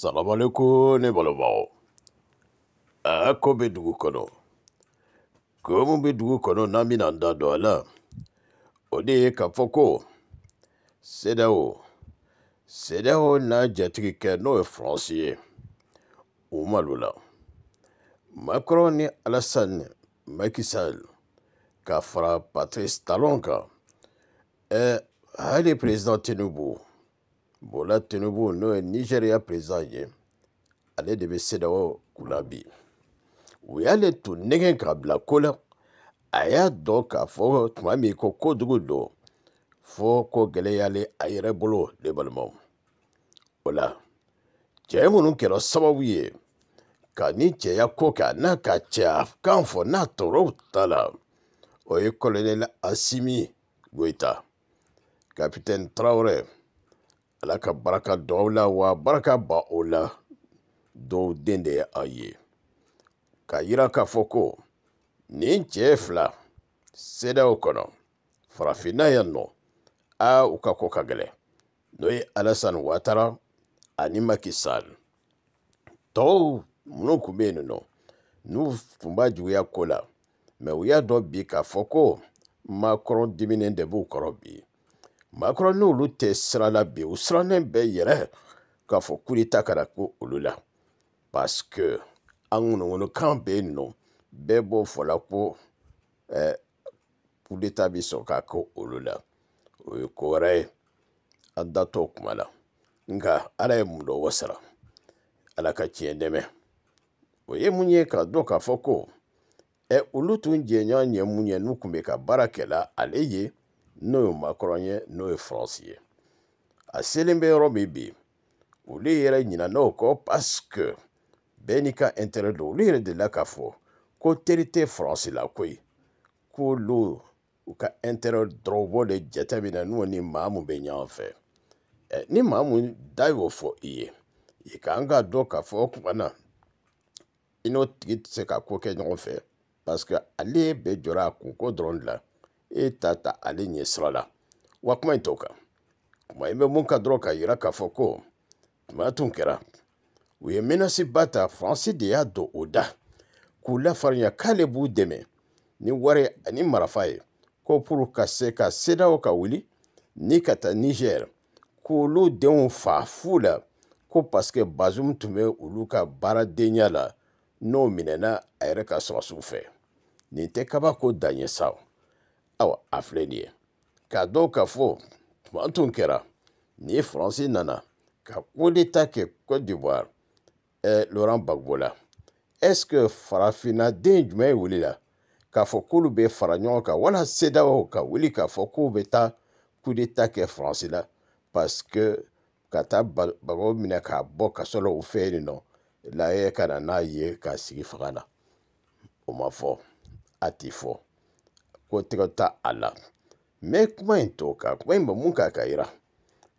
salamaleko ne balobagaw a ko bɛ dugu kɔnɔ ko mun bɛ dugu kɔnɔ n'an bɛna an da don a la o de ye k'a fɔ ko sedewo sedewo n'a jatigikɛ n'o ye faransi ye u malo la makɔrɔ ni alasani makisal ka fara patirisi talon kan ɛ hali perezan tinubu bola tinubu n'o ye nigeriya perezan ye ale de bɛ sedaw kunna bi u y'ale tun nɛgɛ k'a bila ko la a y'a dɔn k'a fɔ tuma min ko kojugu don fɔ ko gɛlɛyalen a yɛrɛ bolo ne balimaw o la cɛ minnu kɛra sababu ye ka ni cɛya ko kɛ a n'a ka cɛya kan fɔ n'a tɔɔrɔw ta la o ye kɔlɔnɛli asimi goyita kapitɛni tarawele ala ka baraka don aw la wa baraka ba o la dɔw den de ye a ye k'a yira k'a fɔ ko nin cɛ fila sedaw kɔnɔ farafinna yan nɔ a u ka ko ka gɛlɛn n'o ye alasani watara ani makisal tɔw minnu tun bɛ yen nɔ n'u tun b'a juguya ko la mɛ u y'a dɔn bi k'a fɔ ko makɔrɔ diminen de b'u kɔrɔ bi maakɔrɔ n'olu tɛ sira la bi u sirannen bɛ yɛrɛ k'a fɔ kudeta kana ko olu la parce que an ŋunuŋunukan bɛ yen nɔ bɛɛ b'o fɔla ko eh, kudeta bi sɔn ka kɛ olu la o ye ko wɛrɛ ye an datɔ kuma la nka ala ye mun dɔ wasara ala ka tiɲɛ dɛmɛ o ye mun ye k'a dɔn k'a fɔ ko ɛ olu tun jɛɲɔgɔn ye mun ye n'u tun bɛ ka baara kɛ la ale ye Nou yon makronye, nou yon fransye. A selenbe yon romi bi, ou li yere yon nanou ko, paske, be ni ka enterer do, li yere de la ka fo, kote rite fransye la kwe, kou lou, ou ka enterer drovo le djeta binanou, ni mamou be nyan fe. E, ni mamou, da yon fo iye, yi ka anga do ka fo, kou anan, ino tit se ka kouke nyan fe, paske, ale be djora kou kou dron la, e ta ta ale ɲɛ sira la wa kuma in t'o kan kuma in bɛ mun ka dɔrɔn ka yira k'a fɔ ko tuma tun kɛra u ye minasiba ta faransi de y'a don o da k'u lafarinya k'ale b'u dɛmɛ ni wari ani marafa ye ko pour ka se ka sedaw ka wuli ni ka taa nigɛri k'olu denw fa fu la ko paske bazum tun bɛ olu ka baaradenya la n'o minɛna a yɛrɛ ka sɔrɔsiw fɛ nin tɛ kabako dan ye sa awa a filɛ nin ye k'a dɔn k'a fɔ tuma tun kɛra nin ye faransi nana ka koleta kɛ cote d'ivoire eh, laurent gbagbo la est ce que farafina den jumɛn wulila k'a fɔ k'olu bɛ fara ɲɔgɔn kan wala sedaw ka wuli k'a fɔ k'u bɛ taa kudeta kɛ faransi la parce que ka taa bagaw minɛ k'a bɔ ka sɔrɔ u fɛ yen nɔ laye ka na n'a ye k'a sigi fanga na o ma fɔ a ti fɔ ko tɛgɛ ta a la mɛ kuma in to ka kuma in bɛ mun kan ka yira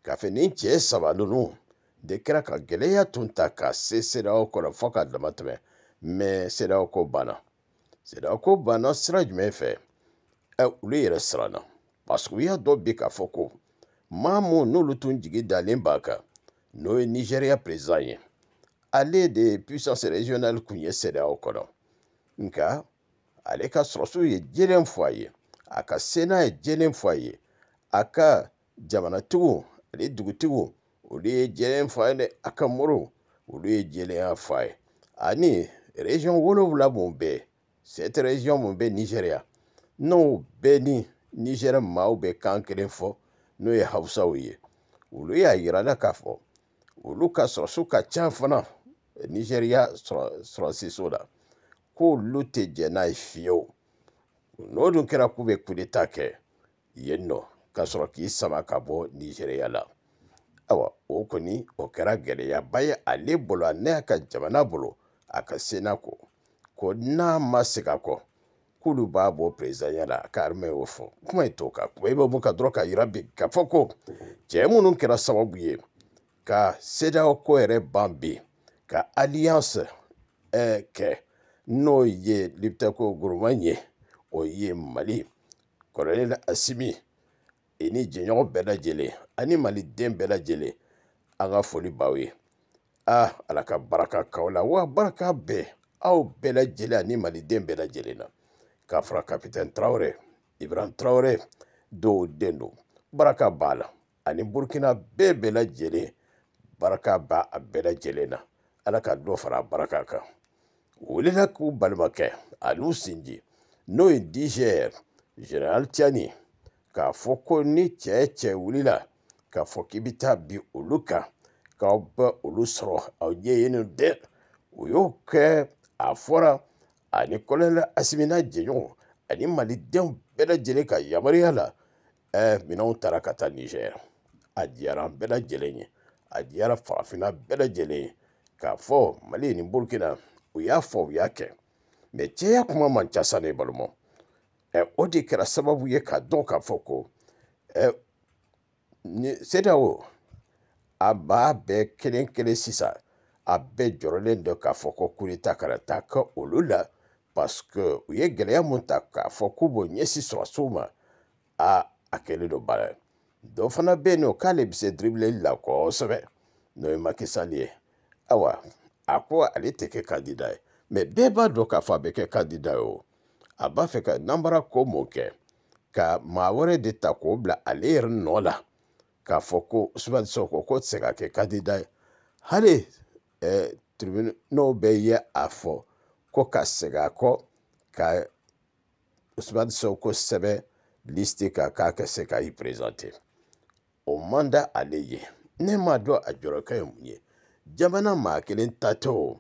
k'a fɔ nin cɛ saba ninnu de kɛra ka gɛlɛya tun ta ka se seerew kɔnɔ fɔ ka dama tɛmɛ mɛ seerew ko banna seerew ko banna sira jumɛn fɛ ɛ e olu yɛrɛ siranna paseke u y'a dɔn bi k'a fɔ ko maa mun n'olu tun jigi dalen b'a kan n'o ye nizeriya perezan ye ale de ye puissance régionale kun ye seerew kɔnɔ nka ale ka sɔrɔsiw ye jɛlen fɔ a ye a ka sena ye jɛlen fɔ a ye a ka jamanatigiw ale dugutigiw olu ye jɛlen fɔ a ye dɛ a ka moriw olu ye jɛlenya fɔ a ye ani rezɔn wolonwula mun bɛ sɛte rezɔn mun bɛ nizeriya n'o bɛɛ ni nizɛri maaw bɛ kan kelen fɔ n'o ye hawusaw ye olu y'a yira la k'a fɔ olu ka sɔrɔsiw ka ca fana nizeriya sɔrɔsiso la k'olu tɛ fiyewu n'o dun kɛra k'u bɛ kudeta kɛ yen nɔ ka sɔrɔ k'i sama ka bɔ nizeriya la ayiwa o kɔni o kɛra gɛlɛyaba ye ale bolo a n'a ka jamana bolo a ka sena ko ko n'a ma segin a kɔ k'olu b'a bɔ perezidanya la ka armée y'o fɔ kuma in t'o kan kuma i bɛ mun ka dɔrɔn ka yira bi k'a fɔ ko cɛ minnu kɛra sababu ye ka CEDEAO ko yɛrɛ ban bi ka alliance ɛɛ kɛ n'o ye liptako goroma ɲɛ o ye mali kɔrɔlen asimi ni jɛɲɔgɔn bɛɛ lajɛlen ani maliden bɛɛ lajɛlen an ka foli b'aw ye ah ala ka baraka k'aw la wa baraka bɛɛ aw bɛɛ lajɛlen ani maliden bɛɛ lajɛlen na k'a fara kapitɛn tarawele ibran tarawele dɔw den don baraka b'a la ani burukina bɛɛ bɛɛ lajɛlen baraka b'a a bɛɛ lajɛlen na ala ka dɔ fara baraka kan Weleda k'u balimakɛ ani u sinji n'o ye DGR general Tiani k'a fɔ ko ni cɛ cɛ wulila k'a fɔ k'i bi taa bin olu kan k'aw bɛ olu sɔrɔ aw ɲɛ yen nɔ dɛ o y'o kɛ a fɔra ani Colonel Asimi n'a jɛɲɔgɔnw ani malidenw bɛɛ lajɛlen ka yamaruya la ɛɛ minɛnw taara ka taa Niger a diyara an bɛɛ lajɛlen ye a diyara farafinna bɛɛ lajɛlen ye k'a fɔ Mali ni Burukina u y'a fɔ u y'a kɛ mɛ jɛya kuma man ca sa ne balima ɛ e, o de kɛra sababu ye k'a dɔn k'a fɔ ko ɛ e, ni sedawo a b'a bɛɛ kelen kelen sisan a bɛɛ jɔrɔlen don k'a fɔ ko kurita kana taa kɛ olu la parce que u ye gɛlɛya mun ta k'a fɔ k'u b'o ɲɛsin sɔrɔsiw ma a a kɛlen don baara ye dɔ fana bɛ yen nɔ k'ale bɛ se diribuleli la kosɛbɛ n'o ye makisali ye ayiwa a ko ale tɛ kɛ kadida ye mɛ bɛɛ b'a dɔn k'a fɔ a bɛ kɛ kadida ye o a b'a fɛ ka n'an bɔra ko mun kɛ ka maa wɛrɛ de ta k'o bila ale yɛrɛ nɔ la k'a fɔ ko sugandi sɔgɔ ko tɛ se ka kɛ kadida ye hali eh, n'o bɛ ye a fɔ ko ka segin a kɔ ka usumani sɔnko sɛbɛ listi kan k'a ka se k'a yi perezante o man da ale ye ne m'a dɔn a jɔrɔkɛ ye mun ye jamana maa kelen ta tɛ o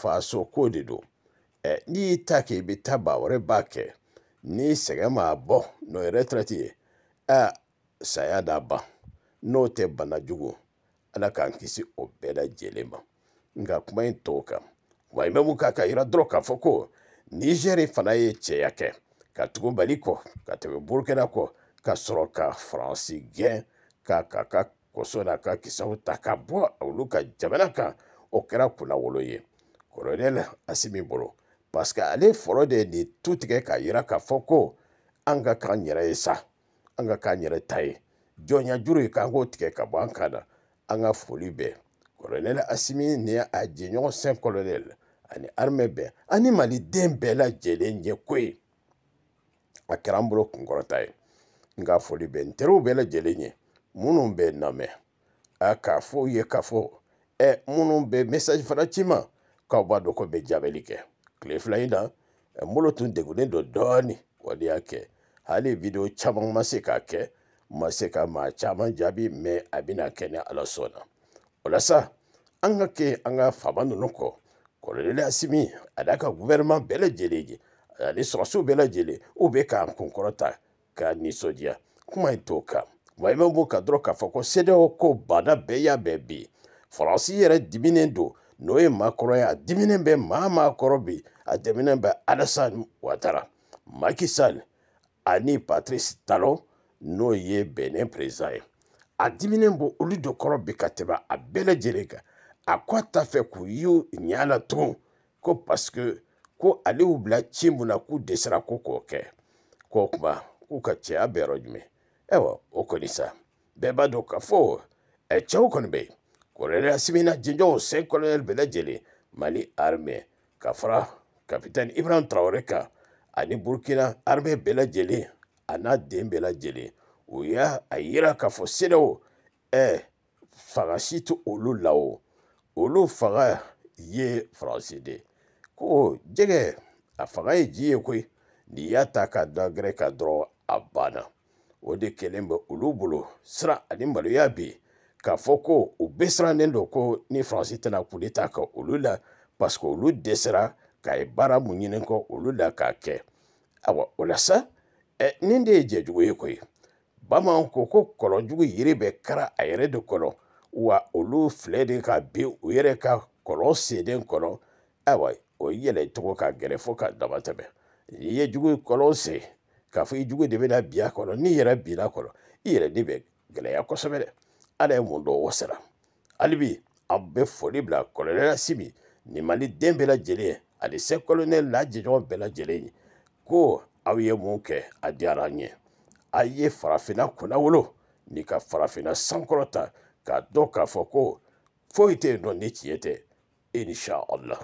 faso ko de do ɛ n'i y'i ta kɛ i bɛ ta wɛrɛ b'a kɛ ni sɛgɛn m'a bɔ n'o ye retraite ye ɛ saya d'a ban n'o tɛ bana jugu ala k'an kisi o bɛɛ lajɛlen ma nka kuma in t'o kan wa imɛmu k'a ka yira dɔrɔn k'a fɔ ko nizɛri fana ye cɛya kɛ ka tugu mali kɔ ka tɛmɛ burukina kɔ ka sɔrɔ ka faransi gɛn k'a ka ka kosona ka kisaw ta ka bɔ olu ka jamana kan o kɛra kunnawolo ye kɔrɔdɛl asimi bolo paske ale fɔlɔ de nin tu tigɛ k'a yira k'a fɔ ko an ka k'an yɛrɛ ye sa an ka k'an yɛrɛ ta ye jɔnya juru ye k'an k'o tigɛ ka bɔ an kan na an ka foli bɛɛ kɔrɔdɛl asimi ni a jɛɲɔgɔn sɛn kɔrɔdɛl ani armɛ bɛɛ ani maliden bɛɛ lajɛlen ye ko ye a kɛra an bolo kunkɔrɔta ye nka foli bɛ n teriw bɛɛ lajɛlen ye minnu bɛ namɛ a k'a fɔ ye k'a fɔ e, ɛ minnu bɛ message fana ci ma k'aw b'a dɔn ko bɛ jaabɛli kɛ tile fila in na n e, bolo tun degunnen don dɔɔni o de y'a kɛ hali video caman ma se k'a kɛ ma se ka maa caman jaabi mɛ a bɛna kɛ ni ala sɔnna walasa an ka kɛ an ka faama ninnu kɔ kɔlɔlɔ asimi a n'a ka gouvernement bɛɛ lajɛlen ye ani sɔrɔsiw bɛɛ lajɛlen u bɛ k'an kunkɔrɔta k'a nisɔndiya kuma in t'o kan maɲumanko ka dɔrɔn k'a fɔ ko sedew ko bana bɛɛ y'a bɛɛ bi faransi yɛrɛ diminen don n'o ye maakɔrɔ ye a diminen bɛ maa maa kɔrɔ bi a dɛmɛnen bɛ alasan watara makisan ani patrisi talon n'o ye bɛnnen perezan ye a diminen bɔ olu de kɔrɔ bi ka tɛmɛ a bɛɛ lajɛlen kan a ko a t'a fɛ k'u y'u ɲɛ la tugun ko paseke ko ale y'u bila ci mun na k'u dɛsɛra ko k'o kɛ k'o kuma k'u ka cɛya bɛ yɔrɔ jumɛn Evo, huko ni saa bɛɛba do kafo ɛkyɛw e kɔni bɛ kɔrɔɛrɛ asimina jɛnjɔn sɛ kɔrɔɛrɛ bɛɛ lajɛlen mali armɛ ka fara kapitani ibrahim traore kan ani burkina armɛ bɛɛ lajɛlen a n'a den bɛɛ lajɛlen o y'a a yira k'a fɔ senew ɛ fanga si tɛ olu la o olu fanga ye faransi de ko jɛgɛ a fanga ye ji ye koyi n'i y'a ta k'a da gɛrɛ ka dɔrɔn a banna o de kɛlen bɛ olu bolo sira ani maloya bi k'a fɔ ko u bɛɛ sirannen don ko ni faransi tɛna ta ka olu la parce que olu dɛsɛra k'a ye baara mun ɲini kɔ olu la k'a kɛ awa o la sa ɛ nin de ye jɛjugu ye koyi bamananw ko ko kɔlɔnjugu yiri bɛ kara a yɛrɛ de kɔnɔ wa olu filɛ de ka bin u yɛrɛ ka kɔlɔn seden kɔnɔ ayiwa o yɛlɛ cogo ka gɛlɛ fo ka dama tɛmɛ n'i ye jugu kɔlɔn sen k'a fɔ i jugu de bɛna bi a kɔnɔ n'i yɛrɛ binna a kɔnɔ i yɛrɛ de bɛ gɛlɛya kosɛbɛ dɛ ala ye mun dɔn o sara hali bi aw bɛ foli bila kɔlɔlɔ simi nin mali den bɛɛ lajɛlen ye ani se kɔlɔnɛ n'a jɛɲɔgɔn bɛɛ lajɛlen ye ko aw ye mun kɛ a diyara an ye a ye farafinna kunnawolo n'i ka farafinna sankɔrɔta k'a dɔn k'a fɔ ko foyi tɛ yen nɔ ni tiɲɛ tɛ e